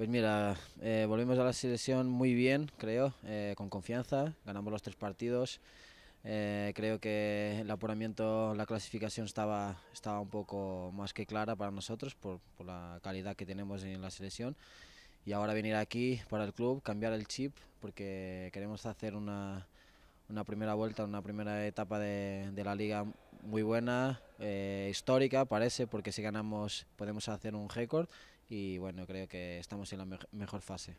Pues mira, eh, volvimos a la selección muy bien, creo, eh, con confianza, ganamos los tres partidos. Eh, creo que el apuramiento, la clasificación estaba, estaba un poco más que clara para nosotros por, la calidad que tenemos en la selección. Y ahora venir aquí para el club, cambiar el chip, porque queremos hacer una, una primera vuelta, una primera etapa de, de la liga muy buena, histórica parece, porque si ganamos podemos hacer un récord y bueno, creo que estamos en la mejor fase.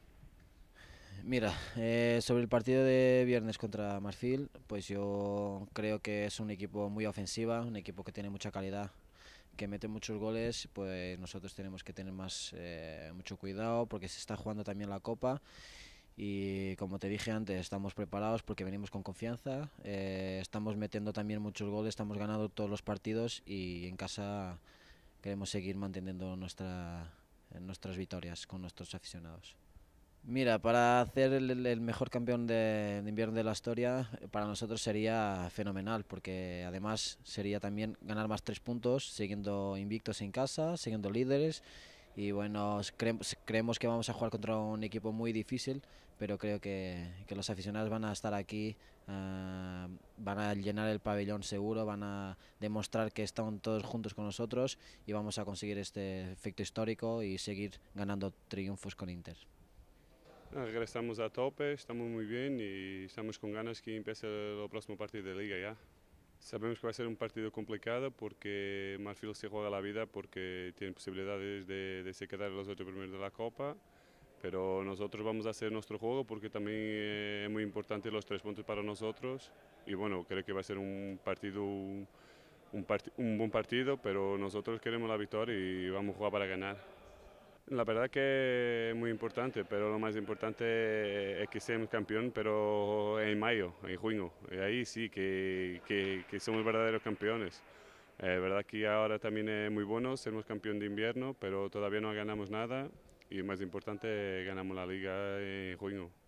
Mira, eh, sobre el partido de viernes contra Marfil, pues yo creo que es un equipo muy ofensiva, un equipo que tiene mucha calidad, que mete muchos goles, pues nosotros tenemos que tener más eh, mucho cuidado porque se está jugando también la Copa y como te dije antes, estamos preparados porque venimos con confianza, eh, estamos metiendo también muchos goles, estamos ganando todos los partidos y en casa queremos seguir manteniendo nuestra en nuestras victorias con nuestros aficionados. Mira, para hacer el, mejor campeón de, de, invierno de la historia, para nosotros sería fenomenal, porque además sería también ganar más tres puntos, siguiendo invictos en casa, siguiendo líderes y bueno, creemos, que vamos a jugar contra un equipo muy difícil, pero creo que, que los aficionados van a estar aquí, ah, van a llenar el pabellón seguro, van a demostrar que están todos juntos con nosotros y vamos a conseguir este efecto histórico y seguir ganando triunfos con Inter. Estamos a tope, estamos muy bien y estamos con ganas que empiece el próximo partido de liga ya. Sabemos que va a ser un partido complicado porque Marfil se juega la vida porque tiene posibilidades de, de se quedar los ocho primeros de la Copa, pero nosotros vamos a hacer nuestro juego porque también eh, es muy importante los tres puntos para nosotros y bueno, creo que va a ser un partido... Un, un buen partido, pero nosotros queremos la victoria y vamos a jugar para ganar. La verdad que es muy importante, pero lo más importante es que seamos campeón, pero en mayo, en junio. ahí sí que, que, somos verdaderos campeones. Es eh, verdad que ahora también es muy bueno, ser campeón de invierno, pero todavía no ganamos nada y más importante, ganamos la liga en junio.